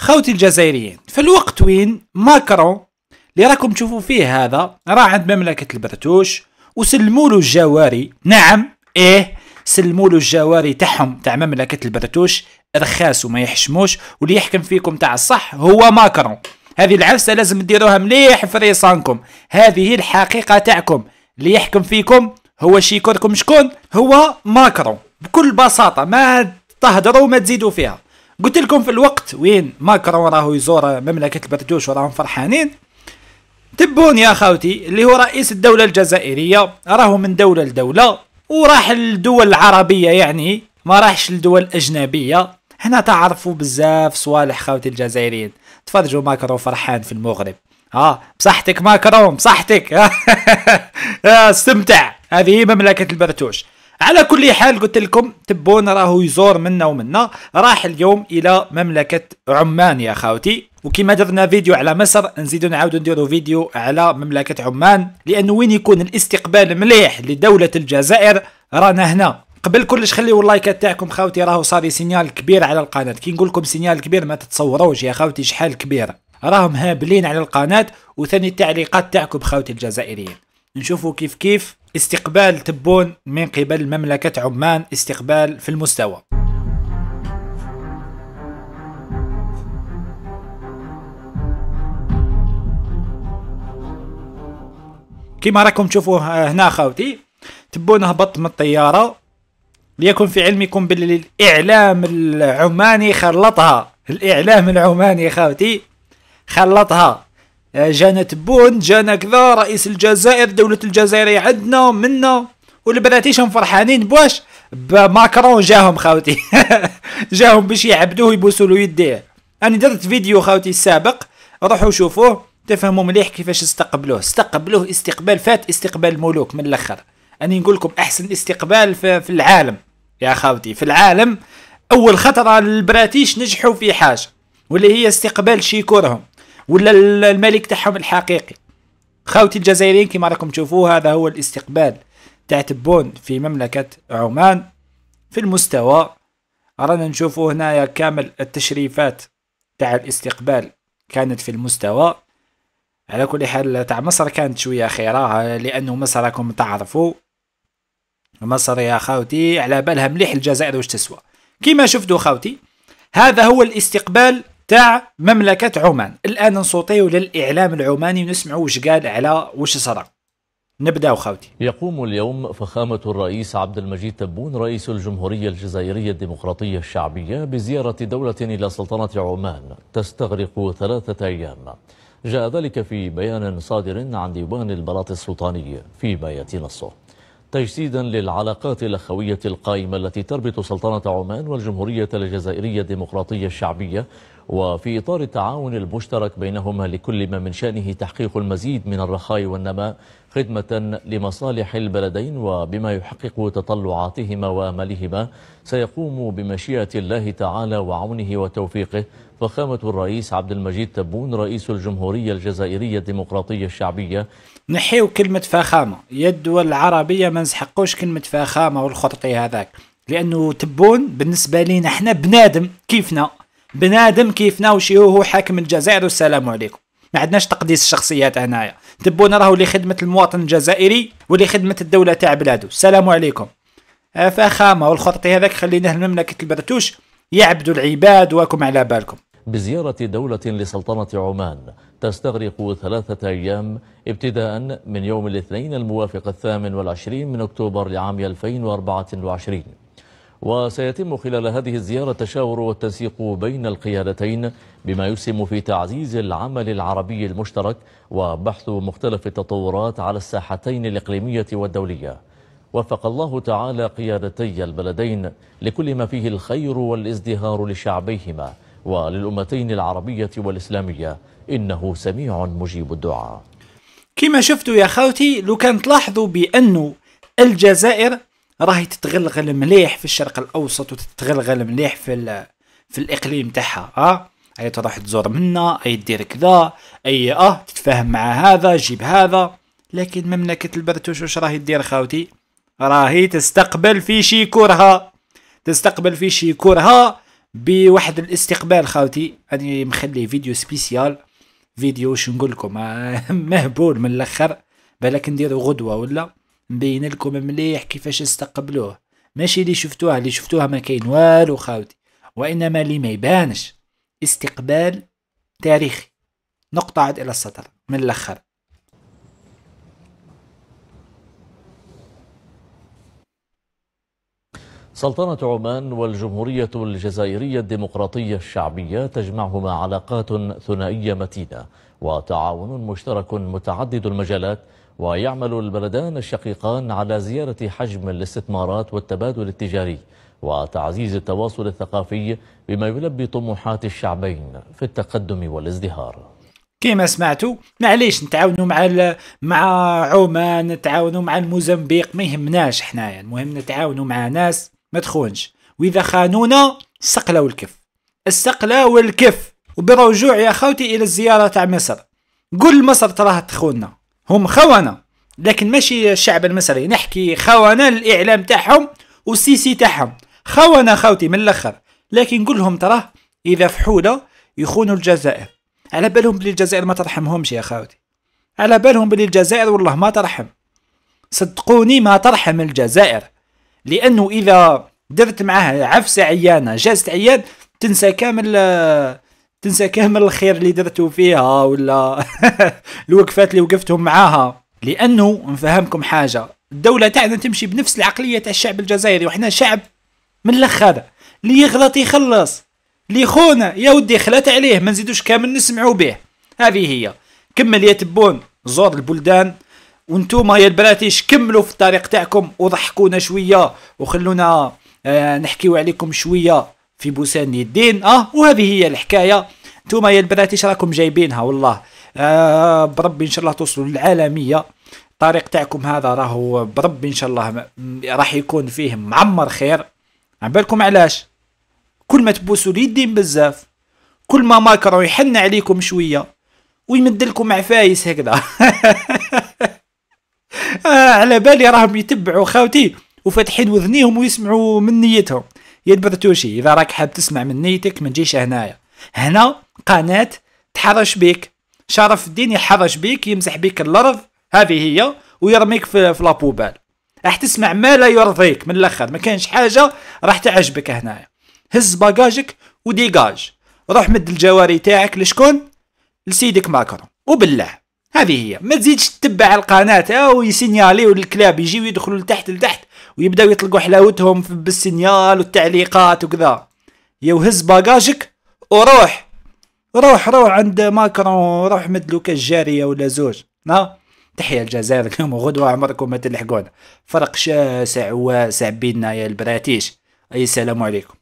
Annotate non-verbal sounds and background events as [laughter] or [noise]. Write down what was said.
خوتي الجزائريين في الوقت وين ماكرون اللي راكم تشوفوا فيه هذا راه عند مملكة البرتوش وسلموا له الجواري نعم ايه سلموا له الجواري تاعهم تاع مملكة البرتوش رخاص وما يحشموش واللي يحكم فيكم تاع الصح هو ماكرون هذه العفسة لازم ديروها مليح في ريصانكم هذه الحقيقة تاعكم اللي يحكم فيكم هو شيكوركم شكون هو ماكرون بكل بساطة ما تهدروا وما تزيدوا فيها قلت لكم في الوقت وين ماكرون راهو يزور مملكة البرجوش وراهم فرحانين تبون يا خاوتي اللي هو رئيس الدولة الجزائرية راهو من دولة لدولة وراح للدول العربية يعني ما راحش للدول الاجنبيه هنا تعرفوا بزاف صوالح خاوتي الجزائريين تفرجوا ماكرون فرحان في المغرب اه بصحتك ماكرون بصحتك [laughs] آه، استمتع هذه مملكة البرتوش على كل حال قلت لكم تبون راهو يزور منا ومنا راح اليوم الى مملكه عمان يا خاوتي وكما درنا فيديو على مصر نزيدو نعاودو نديرو فيديو على مملكه عمان لانه وين يكون الاستقبال مليح لدوله الجزائر رانا هنا قبل كلش خليو اللايكات تاعكم خاوتي راهو صار سينيال كبير على القناه كي نقول لكم سينيال كبير ما تتصوروش يا خاوتي شحال كبير راهم هابلين على القناه وثاني التعليقات تاعكم خاوتي الجزائريين نشوفوا كيف كيف استقبال تبون من قبل مملكة عمان استقبال في المستوى كما راكم تشوفوا هنا خاوتي تبون هبط من الطيارة ليكن في علمكم باللي الإعلام العماني خلطها الإعلام العماني خاوتي خلطها آه، جانا تبون جانا كذا رئيس الجزائر دولة الجزائر عندنا منا والبراتيش هم فرحانين بواش بماكرون جاهم خاوتي [laughs] جاهم باش يعبدوه يبوسوا له يديه انا درت فيديو خاوتي السابق روحوا شوفوه تفهموا مليح كيفاش استقبلوه استقبلوه استقبال فات استقبال ملوك من الاخر انا نقول لكم احسن استقبال في العالم يا خاوتي في العالم اول خطره البراتيش نجحوا في حاجه واللي هي استقبال شيكورهم ولا الملك تاعهم الحقيقي خاوتي الجزائريين كما راكم تشوفوا هذا هو الاستقبال تاع تبون في مملكة عمان في المستوى رانا نشوفوا هنايا كامل التشريفات تاع الاستقبال كانت في المستوى على كل حال تاع مصر كانت شويه خيره لانه مصر راكم تعرفوا مصر يا خاوتي على بالها مليح الجزائر واش تسوى كيما شفتوا خاوتي هذا هو الاستقبال تاع مملكة عمان الآن نصوتيو للإعلام العماني ونسمعوا وش قال على وش صدر نبدأ خوتي يقوم اليوم فخامة الرئيس عبد المجيد تبون رئيس الجمهورية الجزائرية الديمقراطية الشعبية بزيارة دولة إلى سلطنة عمان تستغرق ثلاثة أيام جاء ذلك في بيان صادر عن ديوان البلاط السلطاني في يأتي نصه تجسيدا للعلاقات الأخوية القائمة التي تربط سلطنة عمان والجمهورية الجزائرية الديمقراطية الشعبية وفي إطار التعاون المشترك بينهما لكل ما من شأنه تحقيق المزيد من الرخاء والنماء خدمة لمصالح البلدين وبما يحقق تطلعاتهما وأملهما سيقوم بمشيئة الله تعالى وعونه وتوفيقه فخامة الرئيس عبد المجيد تبون رئيس الجمهورية الجزائرية الديمقراطية الشعبية نحيو كلمة فخامة يا الدول العربية ما نسحقوش كلمة فخامة والخططي هذاك لأنه تبون بالنسبة لينا احنا بنادم كيفنا بنادم كيف ناوشي هو حاكم الجزائر والسلام عليكم ما عندناش تقديس الشخصيات هنايا تبونا راهو لخدمه المواطن الجزائري ولخدمه الدوله تاع بلادو السلام عليكم آه، فخامه والخرطي هذاك خليناه المملكه البرتوش يعبدوا العباد واكم على بالكم بزيارة دولة لسلطنة عمان تستغرق ثلاثة أيام ابتداء من يوم الاثنين الموافق الثامن والعشرين من أكتوبر لعام 2024 وسيتم خلال هذه الزيارة التشاور والتنسيق بين القيادتين بما يسهم في تعزيز العمل العربي المشترك وبحث مختلف التطورات على الساحتين الإقليمية والدولية وفق الله تعالى قيادتي البلدين لكل ما فيه الخير والازدهار لشعبيهما وللأمتين العربية والإسلامية إنه سميع مجيب الدعاء كما شفتوا يا خوتي لو كان تلاحظوا بأنه الجزائر راهي تتغلغل مليح في الشرق الاوسط وتتغلغل مليح في في الاقليم تاعها اه اي تروح تزور منا اي دير كذا اي اه تتفاهم مع هذا جيب هذا لكن مملكة البرتوش واش راهي دير خاوتي راهي تستقبل في شي شيكورها تستقبل في شي شيكورها بواحد الاستقبال خاوتي راني مخلي فيديو سبيسيال فيديو واش نقول لكم آه، [laughs] مهبول من الاخر بلاك نديرو غدوه ولا مبين لكم مليح كيفاش استقبلوه ماشي اللي شفتوها اللي شفتوها ما كاين والو خاوتي وانما اللي ما يبانش استقبال تاريخي نقطة عاد إلى السطر من الأخر سلطنة عمان والجمهورية الجزائرية الديمقراطية الشعبية تجمعهما علاقات ثنائية متينة وتعاون مشترك متعدد المجالات ويعمل البلدان الشقيقان على زيارة حجم الاستثمارات والتبادل التجاري وتعزيز التواصل الثقافي بما يلبي طموحات الشعبين في التقدم والازدهار كما سمعتوا معليش نتعاونوا مع مع عمان نتعاونوا مع الموزمبيق ما يهمناش حنايا المهم نتعاونوا مع ناس ما تخونش واذا خانونا السقلة والكف السقلة والكف وبرجوع يا خوتي الى الزيارة تاع مصر قل مصر تراها تخوننا هم خونه لكن ماشي الشعب المصري نحكي خونه الاعلام تاعهم والسيسي تاعهم خونه خوتي من الاخر لكن قول لهم تراه اذا فحوله يخونوا الجزائر على بالهم بلي الجزائر ما ترحمهمش يا خوتي على بالهم بلي الجزائر والله ما ترحم صدقوني ما ترحم الجزائر لانه اذا درت معاه عفسه عيانه جازت عيان تنسى كامل آه، تنسى كامل الخير اللي درتو فيها ولا [laughs] الوقفات اللي وقفتهم معاها لانه نفهمكم حاجه الدوله تاعنا تمشي بنفس العقليه تاع الشعب الجزائري وحنا شعب من الاخر اللي يغلط يخلص اللي خونا يا ودي خلات عليه ما نزيدوش كامل نسمعوا به هذه هي كمل يا تبون زور البلدان وانتوما يا البراتيش كملوا في الطريق تاعكم وضحكونا شويه وخلونا نحكيوا آه، نحكيو عليكم شويه في بوسان الدين اه وهذه هي الحكايه نتوما يا البنات راكم جايبينها والله آه بربي ان شاء الله توصلوا للعالميه الطريق تاعكم هذا راهو بربي ان شاء الله راح يكون فيه معمر خير على بالكم علاش كل ما تبوسوا اليدين بزاف كل ما ماكرو يحن عليكم شويه ويمدلكم عفايس هكذا [laughs] آه على بالي راهم يتبعوا خاوتي وفاتحين وذنيهم ويسمعوا من نيتهم يد برتوشي اذا راك حاب تسمع من نيتك ما تجيش هنايا هنا قناه تحرش بيك شرف الدين يحرش بيك يمسح بيك الارض هذه هي ويرميك في, لابوبال راح تسمع ما لا يرضيك من الاخر ما كانش حاجه راح تعجبك هنايا هز باجاجك وديجاج روح مد الجواري تاعك لشكون لسيدك ماكرون وبالله هذه هي ما تزيدش تتبع القناه آه، يسينيالي والكلاب يجيو يدخلوا لتحت لتحت ويبداو يطلقوا حلاوتهم بالسينيال والتعليقات وكذا يا وهز باجاجك وروح روح روح عند ماكرون روح مدلو الجاريه ولا زوج ها تحيا الجزائر اليوم وغدوة عمركم ما تلحقونا فرق شاسع واسع بيننا يا البراتيش اي سلام عليكم